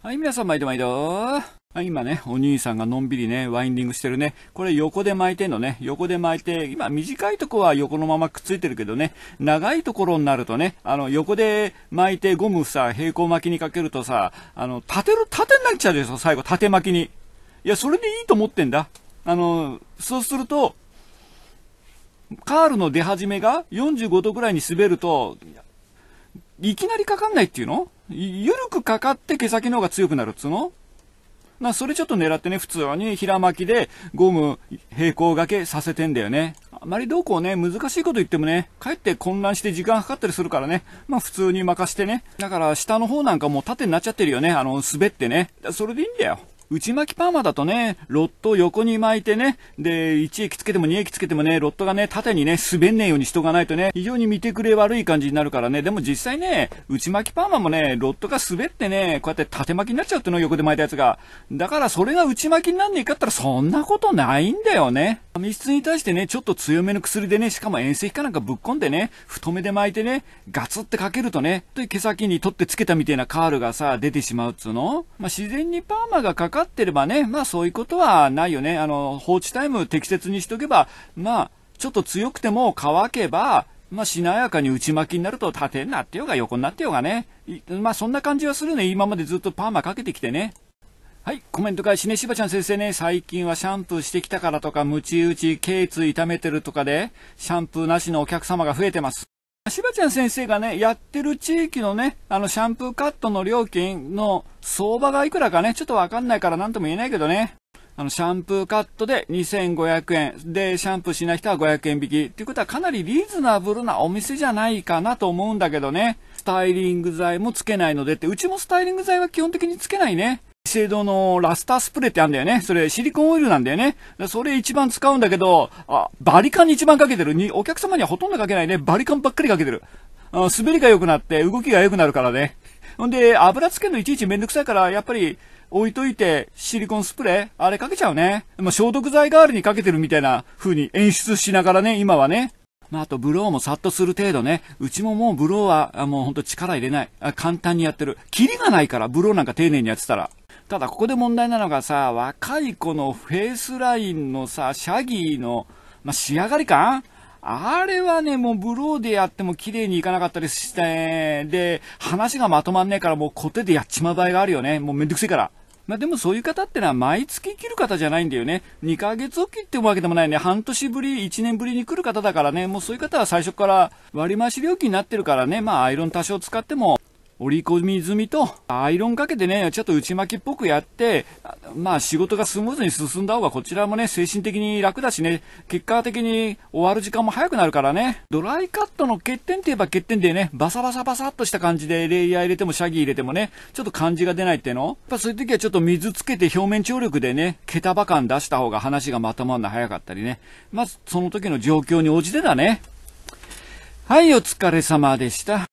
はい、皆さん、毎度毎度。はい、今ね、お兄さんがのんびりね、ワインディングしてるね。これ横で巻いてんのね。横で巻いて、今短いとこは横のままくっついてるけどね、長いところになるとね、あの、横で巻いてゴムさ、平行巻きにかけるとさ、あの、縦る、縦になっちゃうでしょ、最後、縦巻きに。いや、それでいいと思ってんだ。あの、そうすると、カールの出始めが45度くらいに滑ると、いきなりかかんないっていうのゆるくかかって毛先の方が強くなるっつうのな、それちょっと狙ってね、普通に平巻きでゴム平行掛けさせてんだよね。あまりどうこうね、難しいこと言ってもね、かえって混乱して時間かかったりするからね、まあ普通に任してね。だから下の方なんかもう縦になっちゃってるよね、あの、滑ってね。それでいいんだよ。内巻きパーマだとね、ロットを横に巻いてね、で、1液つけても2液つけてもね、ロットがね、縦にね、滑んねえようにしとかないとね、非常に見てくれ悪い感じになるからね、でも実際ね、内巻きパーマもね、ロットが滑ってね、こうやって縦巻きになっちゃうっての横で巻いたやつが。だからそれが内巻きになんねえかったらそんなことないんだよね。密室に対してね、ちょっと強めの薬でね、しかも遠征かなんかぶっ込んでね、太めで巻いてね、ガツってかけるとね、という毛先に取ってつけたみたいなカールがさ、出てしまうっつうのまあ、自然にパーマがかかってればね、まあそういうことはないよね。あの、放置タイム適切にしとけば、まあ、ちょっと強くても乾けば、まあ、しなやかに内巻きになると縦になってようが横になってようがね。まあ、そんな感じはするね。今までずっとパーマかけてきてね。はい、コメント返しね、しばちゃん先生ね、最近はシャンプーしてきたからとか、ムチ打ち、頸椎痛めてるとかで、シャンプーなしのお客様が増えてます。しばちゃん先生がね、やってる地域のね、あの、シャンプーカットの料金の相場がいくらかね、ちょっとわかんないから何とも言えないけどね。あの、シャンプーカットで2500円。で、シャンプーしない人は500円引き。っていうことはかなりリーズナブルなお店じゃないかなと思うんだけどね。スタイリング剤もつけないのでって、うちもスタイリング剤は基本的につけないね。資生堂のラスタースプレーってあるんだよね。それシリコンオイルなんだよね。それ一番使うんだけど、あ、バリカンに一番かけてる。に、お客様にはほとんどかけないね。バリカンばっかりかけてる。あ滑りが良くなって動きが良くなるからね。ほんで、油つけるのいちいちめんどくさいから、やっぱり置いといてシリコンスプレー、あれかけちゃうね。まあ、消毒剤代わりにかけてるみたいな風に演出しながらね、今はね。まあ、あと、ブローもさっとする程度ね。うちももうブローは、もうほんと力入れない。簡単にやってる。キリがないから、ブローなんか丁寧にやってたら。ただここで問題なのがさ、若い子のフェイスラインのさ、シャギーの、まあ、仕上がり感あれはね、もうブローでやっても綺麗にいかなかったりして、で、話がまとまんねえからもうコテでやっちまう場合があるよね。もうめんどくせえから。まあ、でもそういう方ってのは毎月切る方じゃないんだよね。2ヶ月おきってわけでもないね。半年ぶり、1年ぶりに来る方だからね。もうそういう方は最初から割増料金になってるからね。まあアイロン多少使っても折り込み済みと、アイロンかけてね、ちょっと内巻きっぽくやって、まあ仕事がスムーズに進んだ方がこちらもね、精神的に楽だしね、結果的に終わる時間も早くなるからね。ドライカットの欠点って言えば欠点でね、バサバサバサっとした感じでレイヤー入れてもシャギー入れてもね、ちょっと感じが出ないっての。やっぱそういう時はちょっと水つけて表面張力でね、毛束感出した方が話がまとまるの早かったりね。まずその時の状況に応じてだね。はい、お疲れ様でした。